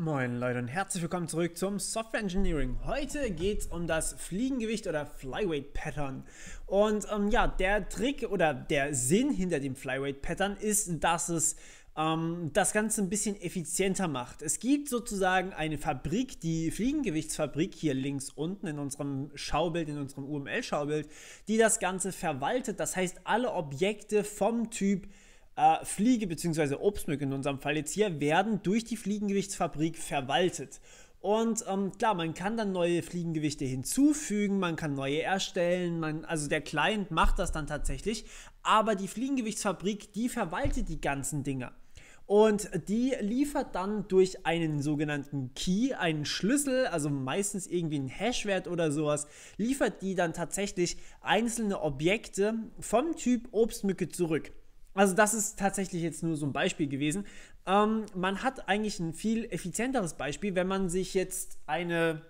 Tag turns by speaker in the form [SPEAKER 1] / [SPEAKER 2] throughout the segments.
[SPEAKER 1] Moin Leute und herzlich willkommen zurück zum Software Engineering. Heute geht es um das Fliegengewicht oder Flyweight Pattern. Und ähm, ja, der Trick oder der Sinn hinter dem Flyweight Pattern ist, dass es ähm, das Ganze ein bisschen effizienter macht. Es gibt sozusagen eine Fabrik, die Fliegengewichtsfabrik hier links unten in unserem Schaubild, in unserem UML-Schaubild, die das Ganze verwaltet. Das heißt, alle Objekte vom Typ äh, Fliege bzw. Obstmücke in unserem Fall jetzt hier werden durch die Fliegengewichtsfabrik verwaltet. Und ähm, klar, man kann dann neue Fliegengewichte hinzufügen, man kann neue erstellen, man, also der Client macht das dann tatsächlich, aber die Fliegengewichtsfabrik, die verwaltet die ganzen Dinger. Und die liefert dann durch einen sogenannten Key, einen Schlüssel, also meistens irgendwie einen Hashwert oder sowas, liefert die dann tatsächlich einzelne Objekte vom Typ Obstmücke zurück. Also das ist tatsächlich jetzt nur so ein Beispiel gewesen. Ähm, man hat eigentlich ein viel effizienteres Beispiel, wenn man sich jetzt eine...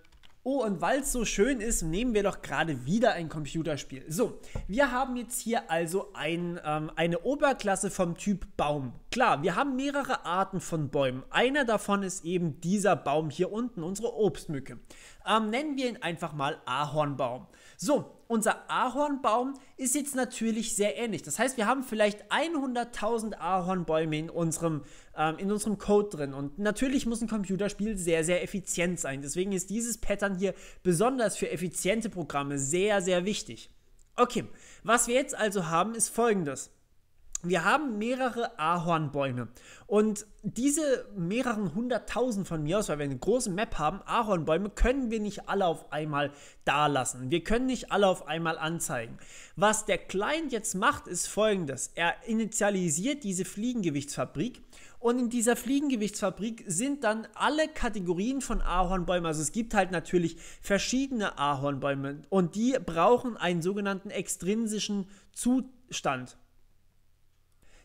[SPEAKER 1] Oh, und weil es so schön ist, nehmen wir doch gerade wieder ein Computerspiel. So, wir haben jetzt hier also ein, ähm, eine Oberklasse vom Typ Baum. Klar, wir haben mehrere Arten von Bäumen. Einer davon ist eben dieser Baum hier unten, unsere Obstmücke. Ähm, nennen wir ihn einfach mal Ahornbaum. So, unser Ahornbaum ist jetzt natürlich sehr ähnlich. Das heißt, wir haben vielleicht 100.000 Ahornbäume in unserem, ähm, in unserem Code drin. Und natürlich muss ein Computerspiel sehr, sehr effizient sein. Deswegen ist dieses Pattern hier besonders für effiziente Programme sehr, sehr wichtig. Okay, was wir jetzt also haben, ist folgendes wir haben mehrere Ahornbäume und diese mehreren hunderttausend von mir aus, weil wir eine große Map haben, Ahornbäume können wir nicht alle auf einmal da lassen. Wir können nicht alle auf einmal anzeigen. Was der Client jetzt macht, ist folgendes. Er initialisiert diese Fliegengewichtsfabrik und in dieser Fliegengewichtsfabrik sind dann alle Kategorien von Ahornbäumen. Also es gibt halt natürlich verschiedene Ahornbäume und die brauchen einen sogenannten extrinsischen Zustand.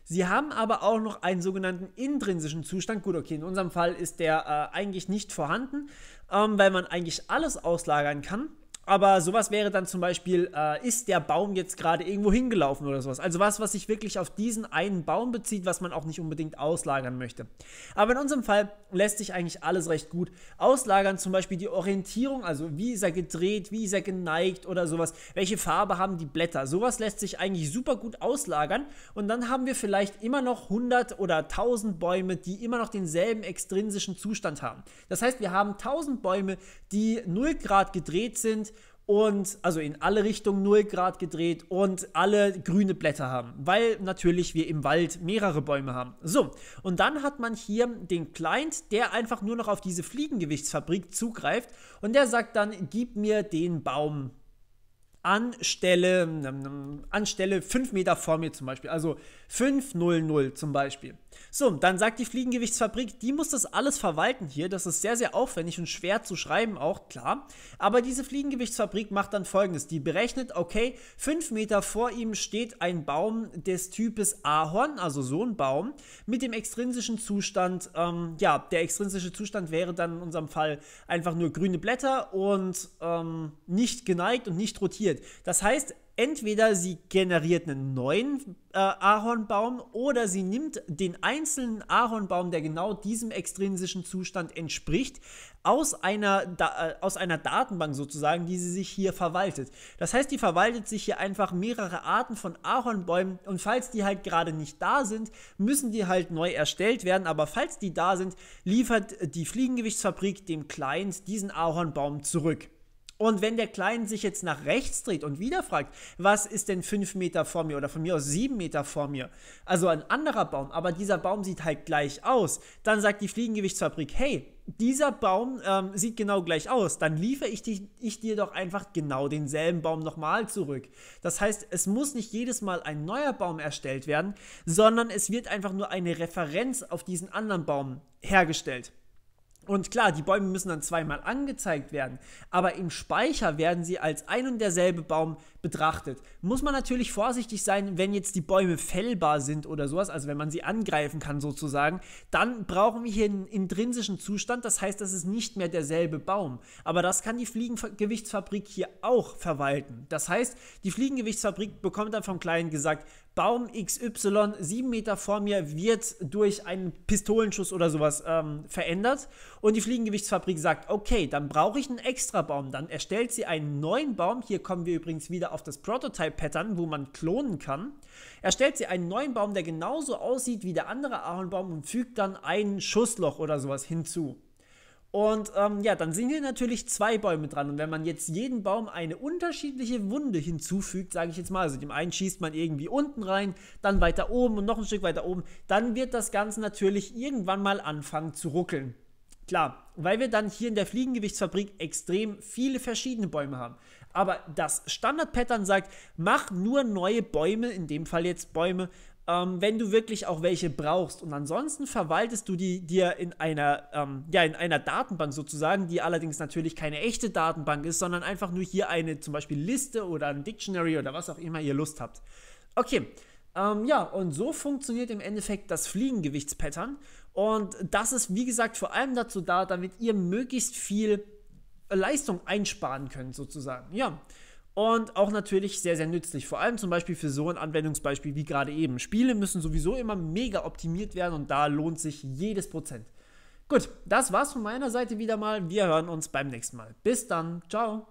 [SPEAKER 1] Sie haben aber auch noch einen sogenannten intrinsischen Zustand. Gut, okay, in unserem Fall ist der äh, eigentlich nicht vorhanden, ähm, weil man eigentlich alles auslagern kann. Aber sowas wäre dann zum Beispiel, äh, ist der Baum jetzt gerade irgendwo hingelaufen oder sowas? Also was, was sich wirklich auf diesen einen Baum bezieht, was man auch nicht unbedingt auslagern möchte. Aber in unserem Fall lässt sich eigentlich alles recht gut auslagern. Zum Beispiel die Orientierung, also wie ist er gedreht, wie ist er geneigt oder sowas. Welche Farbe haben die Blätter? Sowas lässt sich eigentlich super gut auslagern. Und dann haben wir vielleicht immer noch 100 oder 1000 Bäume, die immer noch denselben extrinsischen Zustand haben. Das heißt, wir haben 1000 Bäume, die 0 Grad gedreht sind, und also in alle Richtungen 0 Grad gedreht und alle grüne Blätter haben, weil natürlich wir im Wald mehrere Bäume haben. So, und dann hat man hier den Client, der einfach nur noch auf diese Fliegengewichtsfabrik zugreift und der sagt dann, gib mir den Baum anstelle, anstelle 5 Meter vor mir zum Beispiel, also 500 zum Beispiel. So, dann sagt die Fliegengewichtsfabrik, die muss das alles verwalten hier. Das ist sehr, sehr aufwendig und schwer zu schreiben, auch klar. Aber diese Fliegengewichtsfabrik macht dann folgendes: Die berechnet, okay, 5 Meter vor ihm steht ein Baum des Types Ahorn, also so ein Baum, mit dem extrinsischen Zustand. Ähm, ja, der extrinsische Zustand wäre dann in unserem Fall einfach nur grüne Blätter und ähm, nicht geneigt und nicht rotiert passiert. Das heißt, entweder sie generiert einen neuen äh, Ahornbaum oder sie nimmt den einzelnen Ahornbaum, der genau diesem extrinsischen Zustand entspricht, aus einer, da äh, aus einer Datenbank sozusagen, die sie sich hier verwaltet. Das heißt, die verwaltet sich hier einfach mehrere Arten von Ahornbäumen und falls die halt gerade nicht da sind, müssen die halt neu erstellt werden, aber falls die da sind, liefert die Fliegengewichtsfabrik dem Client diesen Ahornbaum zurück. Und wenn der Kleine sich jetzt nach rechts dreht und wieder fragt, was ist denn fünf Meter vor mir oder von mir aus sieben Meter vor mir, also ein anderer Baum, aber dieser Baum sieht halt gleich aus, dann sagt die Fliegengewichtsfabrik, hey, dieser Baum ähm, sieht genau gleich aus, dann liefere ich, ich dir doch einfach genau denselben Baum nochmal zurück. Das heißt, es muss nicht jedes Mal ein neuer Baum erstellt werden, sondern es wird einfach nur eine Referenz auf diesen anderen Baum hergestellt. Und klar, die Bäume müssen dann zweimal angezeigt werden, aber im Speicher werden sie als ein und derselbe Baum betrachtet. Muss man natürlich vorsichtig sein, wenn jetzt die Bäume fällbar sind oder sowas, also wenn man sie angreifen kann sozusagen, dann brauchen wir hier einen intrinsischen Zustand, das heißt, das ist nicht mehr derselbe Baum. Aber das kann die Fliegengewichtsfabrik hier auch verwalten. Das heißt, die Fliegengewichtsfabrik bekommt dann vom Kleinen gesagt, Baum XY sieben Meter vor mir wird durch einen Pistolenschuss oder sowas ähm, verändert. Und die Fliegengewichtsfabrik sagt, okay, dann brauche ich einen extra Baum. Dann erstellt sie einen neuen Baum. Hier kommen wir übrigens wieder auf das Prototype-Pattern, wo man klonen kann. Erstellt sie einen neuen Baum, der genauso aussieht wie der andere Ahornbaum und fügt dann ein Schussloch oder sowas hinzu. Und ähm, ja, dann sind hier natürlich zwei Bäume dran. Und wenn man jetzt jeden Baum eine unterschiedliche Wunde hinzufügt, sage ich jetzt mal, also dem einen schießt man irgendwie unten rein, dann weiter oben und noch ein Stück weiter oben, dann wird das Ganze natürlich irgendwann mal anfangen zu ruckeln. Klar, weil wir dann hier in der Fliegengewichtsfabrik extrem viele verschiedene Bäume haben. Aber das Standard-Pattern sagt, mach nur neue Bäume, in dem Fall jetzt Bäume ähm, wenn du wirklich auch welche brauchst. Und ansonsten verwaltest du die dir in einer, ähm, ja, in einer Datenbank sozusagen, die allerdings natürlich keine echte Datenbank ist, sondern einfach nur hier eine zum Beispiel Liste oder ein Dictionary oder was auch immer ihr Lust habt. Okay. Ähm, ja, und so funktioniert im Endeffekt das Fliegengewichtspattern. Und das ist, wie gesagt, vor allem dazu da, damit ihr möglichst viel Leistung einsparen könnt, sozusagen. Ja und auch natürlich sehr, sehr nützlich. Vor allem zum Beispiel für so ein Anwendungsbeispiel wie gerade eben. Spiele müssen sowieso immer mega optimiert werden und da lohnt sich jedes Prozent. Gut, das war's von meiner Seite wieder mal. Wir hören uns beim nächsten Mal. Bis dann. Ciao.